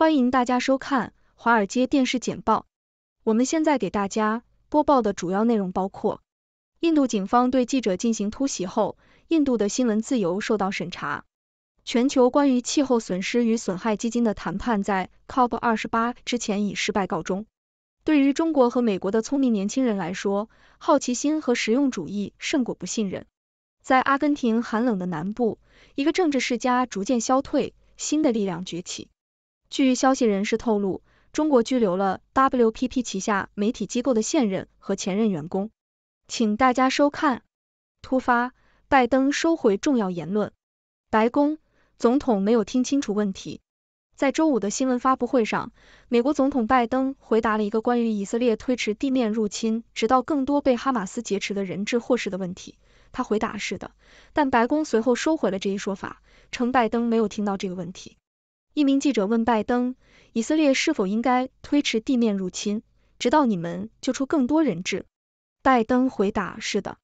欢迎大家收看《华尔街电视简报》。我们现在给大家播报的主要内容包括：印度警方对记者进行突袭后，印度的新闻自由受到审查；全球关于气候损失与损害基金的谈判在 COP 28之前以失败告终；对于中国和美国的聪明年轻人来说，好奇心和实用主义胜过不信任；在阿根廷寒冷的南部，一个政治世家逐渐消退，新的力量崛起。据消息人士透露，中国拘留了 WPP 旗下媒体机构的现任和前任员工。请大家收看。突发，拜登收回重要言论，白宫总统没有听清楚问题。在周五的新闻发布会上，美国总统拜登回答了一个关于以色列推迟地面入侵，直到更多被哈马斯劫持的人质获释的问题。他回答是的，但白宫随后收回了这一说法，称拜登没有听到这个问题。一名记者问拜登，以色列是否应该推迟地面入侵，直到你们救出更多人质？拜登回答是的。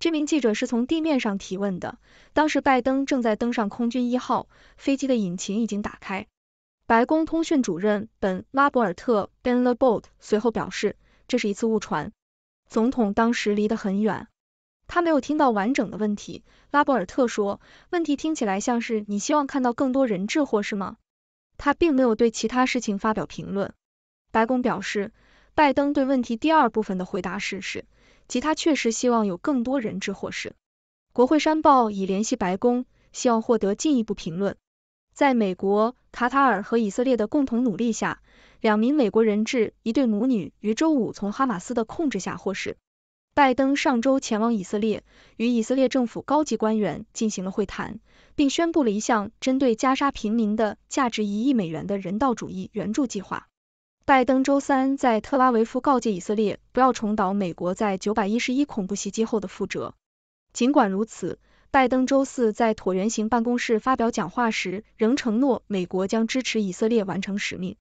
这名记者是从地面上提问的，当时拜登正在登上空军一号，飞机的引擎已经打开。白宫通讯主任本·拉博尔特 （Ben l a b o t 随后表示，这是一次误传，总统当时离得很远，他没有听到完整的问题。拉博尔特说，问题听起来像是你希望看到更多人质，或是吗？他并没有对其他事情发表评论。白宫表示，拜登对问题第二部分的回答是是，即他确实希望有更多人质获释。国会山报已联系白宫，希望获得进一步评论。在美国、卡塔尔和以色列的共同努力下，两名美国人质，一对母女，于周五从哈马斯的控制下获释。拜登上周前往以色列，与以色列政府高级官员进行了会谈，并宣布了一项针对加沙平民的价值一亿美元的人道主义援助计划。拜登周三在特拉维夫告诫以色列不要重蹈美国在九百一十一恐怖袭击后的覆辙。尽管如此，拜登周四在椭圆形办公室发表讲话时仍承诺，美国将支持以色列完成使命。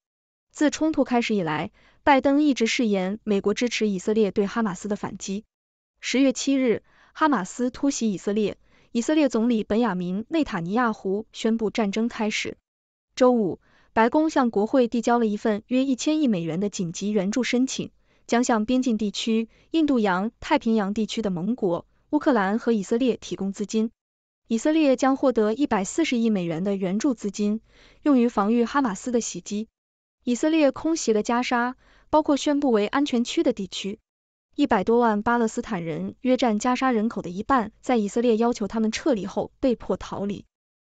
自冲突开始以来，拜登一直誓言美国支持以色列对哈马斯的反击。十月七日，哈马斯突袭以色列，以色列总理本雅明内塔尼亚胡宣布战争开始。周五，白宫向国会递交了一份约一千亿美元的紧急援助申请，将向边境地区、印度洋、太平洋地区的盟国、乌克兰和以色列提供资金。以色列将获得一百四十亿美元的援助资金，用于防御哈马斯的袭击。以色列空袭了加沙，包括宣布为安全区的地区。一百多万巴勒斯坦人，约占加沙人口的一半，在以色列要求他们撤离后被迫逃离。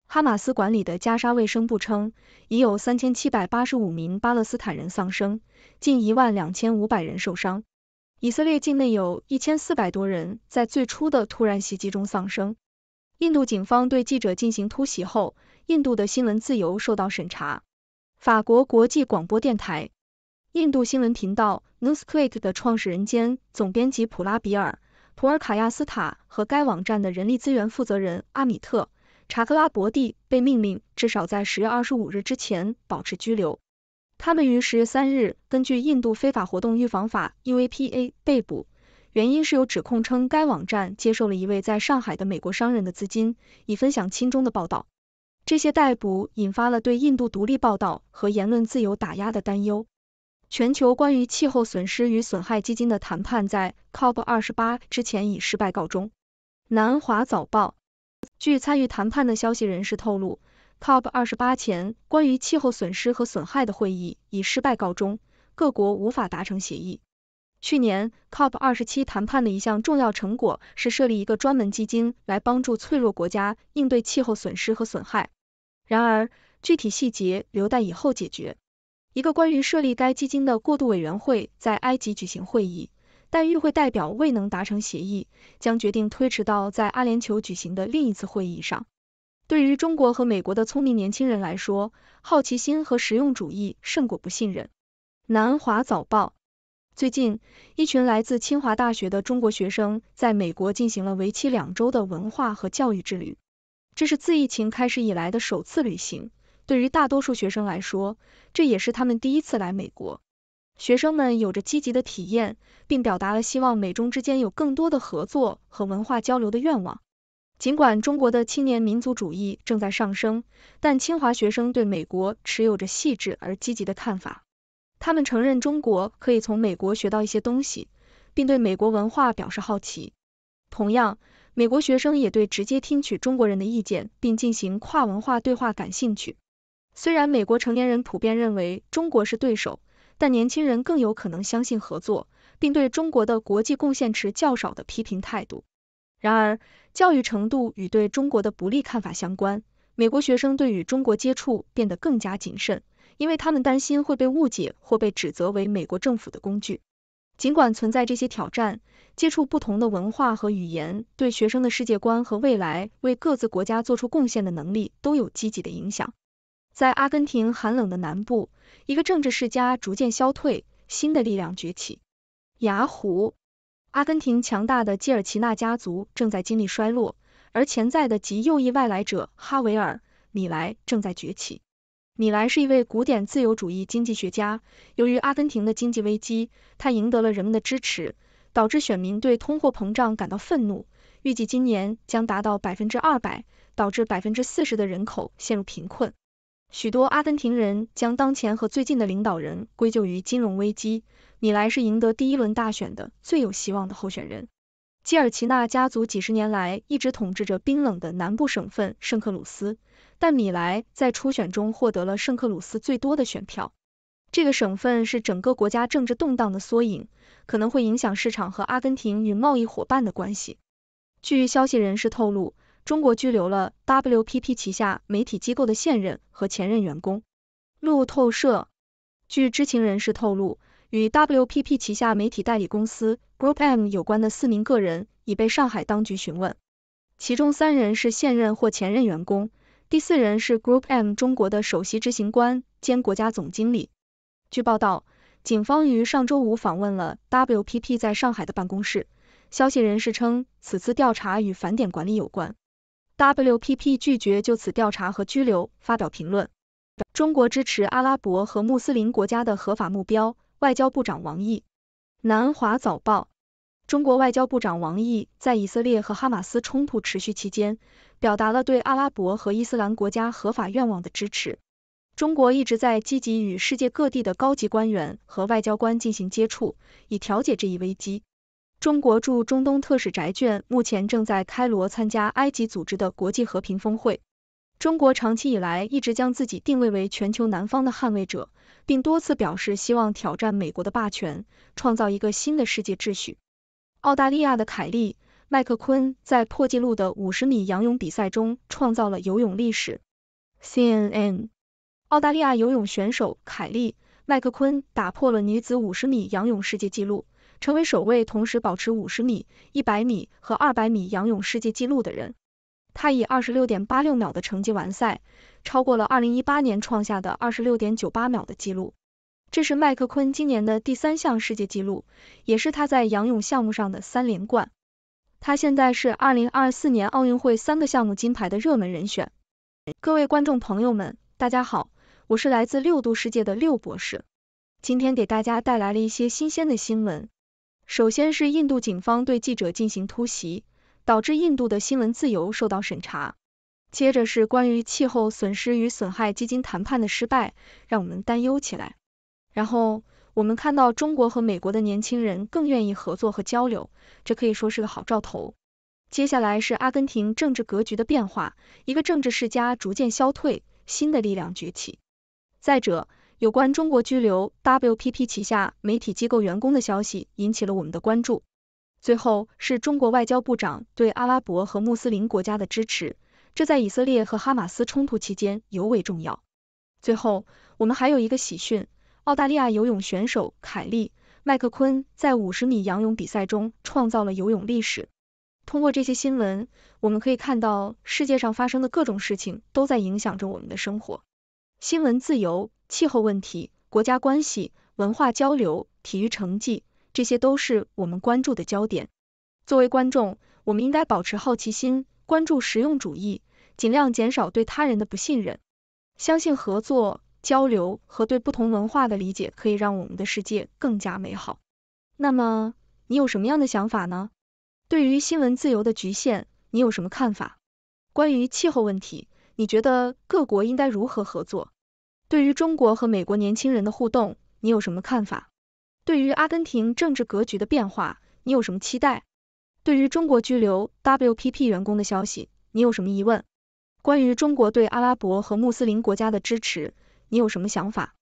哈马斯管理的加沙卫生部称，已有三千七百八十五名巴勒斯坦人丧生，近一万两千五百人受伤。以色列境内有一千四百多人在最初的突然袭击中丧生。印度警方对记者进行突袭后，印度的新闻自由受到审查。法国国际广播电台、印度新闻频道 n e w s q u i c k 的创始人兼总编辑普拉比尔·普尔卡亚斯塔和该网站的人力资源负责人阿米特·查克拉伯蒂被命令至少在十月二十五日之前保持拘留。他们于十月三日根据印度非法活动预防法 （UAPA） 被捕，原因是有指控称该网站接受了一位在上海的美国商人的资金，以分享亲中的报道。这些逮捕引发了对印度独立报道和言论自由打压的担忧。全球关于气候损失与损害基金的谈判在 COP 二十八之前以失败告终。南华早报，据参与谈判的消息人士透露，COP 二十八前关于气候损失和损害的会议以失败告终，各国无法达成协议。去年 COP 二十七谈判的一项重要成果是设立一个专门基金来帮助脆弱国家应对气候损失和损害。然而，具体细节留待以后解决。一个关于设立该基金的过渡委员会在埃及举行会议，但与会代表未能达成协议，将决定推迟到在阿联酋举行的另一次会议上。对于中国和美国的聪明年轻人来说，好奇心和实用主义胜过不信任。南华早报最近，一群来自清华大学的中国学生在美国进行了为期两周的文化和教育之旅。这是自疫情开始以来的首次旅行，对于大多数学生来说，这也是他们第一次来美国。学生们有着积极的体验，并表达了希望美中之间有更多的合作和文化交流的愿望。尽管中国的青年民族主义正在上升，但清华学生对美国持有着细致而积极的看法。他们承认中国可以从美国学到一些东西，并对美国文化表示好奇。同样，美国学生也对直接听取中国人的意见并进行跨文化对话感兴趣。虽然美国成年人普遍认为中国是对手，但年轻人更有可能相信合作，并对中国的国际贡献持较少的批评态度。然而，教育程度与对中国的不利看法相关。美国学生对与中国接触变得更加谨慎，因为他们担心会被误解或被指责为美国政府的工具。尽管存在这些挑战，接触不同的文化和语言，对学生的世界观和未来为各自国家做出贡献的能力都有积极的影响。在阿根廷寒冷的南部，一个政治世家逐渐消退，新的力量崛起。雅虎，阿根廷强大的基尔齐纳家族正在经历衰落，而潜在的极右翼外来者哈维尔·米莱正在崛起。米莱是一位古典自由主义经济学家。由于阿根廷的经济危机，他赢得了人们的支持，导致选民对通货膨胀感到愤怒，预计今年将达到百分之二百，导致百分之四十的人口陷入贫困。许多阿根廷人将当前和最近的领导人归咎于金融危机。米莱是赢得第一轮大选的最有希望的候选人。基尔奇纳家族几十年来一直统治着冰冷的南部省份圣克鲁斯，但米莱在初选中获得了圣克鲁斯最多的选票。这个省份是整个国家政治动荡的缩影，可能会影响市场和阿根廷与贸易伙伴的关系。据消息人士透露，中国拘留了 WPP 旗下媒体机构的现任和前任员工。路透社，据知情人士透露。与 WPP 旗下媒体代理公司 Group M 有关的四名个人已被上海当局询问，其中三人是现任或前任员工，第四人是 Group M 中国的首席执行官兼国家总经理。据报道，警方于上周五访问了 WPP 在上海的办公室。消息人士称，此次调查与返点管理有关。WPP 拒绝就此调查和拘留发表评论。中国支持阿拉伯和穆斯林国家的合法目标。外交部长王毅，《南华早报》：中国外交部长王毅在以色列和哈马斯冲突持续期间，表达了对阿拉伯和伊斯兰国家合法愿望的支持。中国一直在积极与世界各地的高级官员和外交官进行接触，以调解这一危机。中国驻中东特使翟隽目前正在开罗参加埃及组织的国际和平峰会。中国长期以来一直将自己定位为全球南方的捍卫者，并多次表示希望挑战美国的霸权，创造一个新的世界秩序。澳大利亚的凯利·麦克昆在破纪录的五十米仰泳比赛中创造了游泳历史。CNN，澳大利亚游泳选手凯利·麦克昆打破了女子五十米仰泳世界纪录，成为首位同时保持五十米、一百米和二百米仰泳世界纪录的人。他以二十六点八六秒的成绩完赛，超过了二零一八年创下的二十六点九八秒的记录。这是麦克昆今年的第三项世界纪录，也是他在仰泳项目上的三连冠。他现在是二零二四年奥运会三个项目金牌的热门人选。各位观众朋友们，大家好，我是来自六度世界的六博士，今天给大家带来了一些新鲜的新闻。首先是印度警方对记者进行突袭。导致印度的新闻自由受到审查。接着是关于气候损失与损害基金谈判的失败，让我们担忧起来。然后我们看到中国和美国的年轻人更愿意合作和交流，这可以说是个好兆头。接下来是阿根廷政治格局的变化，一个政治世家逐渐消退，新的力量崛起。再者，有关中国拘留 WPP 旗下媒体机构员工的消息引起了我们的关注。最后是中国外交部长对阿拉伯和穆斯林国家的支持，这在以色列和哈马斯冲突期间尤为重要。最后，我们还有一个喜讯：澳大利亚游泳选手凯利·麦克昆在五十米仰泳比赛中创造了游泳历史。通过这些新闻，我们可以看到世界上发生的各种事情都在影响着我们的生活。新闻自由、气候问题、国家关系、文化交流、体育成绩。这些都是我们关注的焦点。作为观众，我们应该保持好奇心，关注实用主义，尽量减少对他人的不信任，相信合作、交流和对不同文化的理解可以让我们的世界更加美好。那么，你有什么样的想法呢？对于新闻自由的局限，你有什么看法？关于气候问题，你觉得各国应该如何合作？对于中国和美国年轻人的互动，你有什么看法？对于阿根廷政治格局的变化，你有什么期待？对于中国拘留 WPP 员工的消息，你有什么疑问？关于中国对阿拉伯和穆斯林国家的支持，你有什么想法？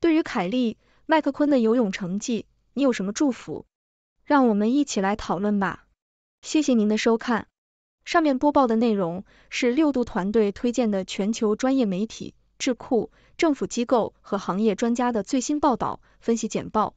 对于凯利麦克昆的游泳成绩，你有什么祝福？让我们一起来讨论吧。谢谢您的收看。上面播报的内容是六度团队推荐的全球专业媒体、智库、政府机构和行业专家的最新报道、分析简报。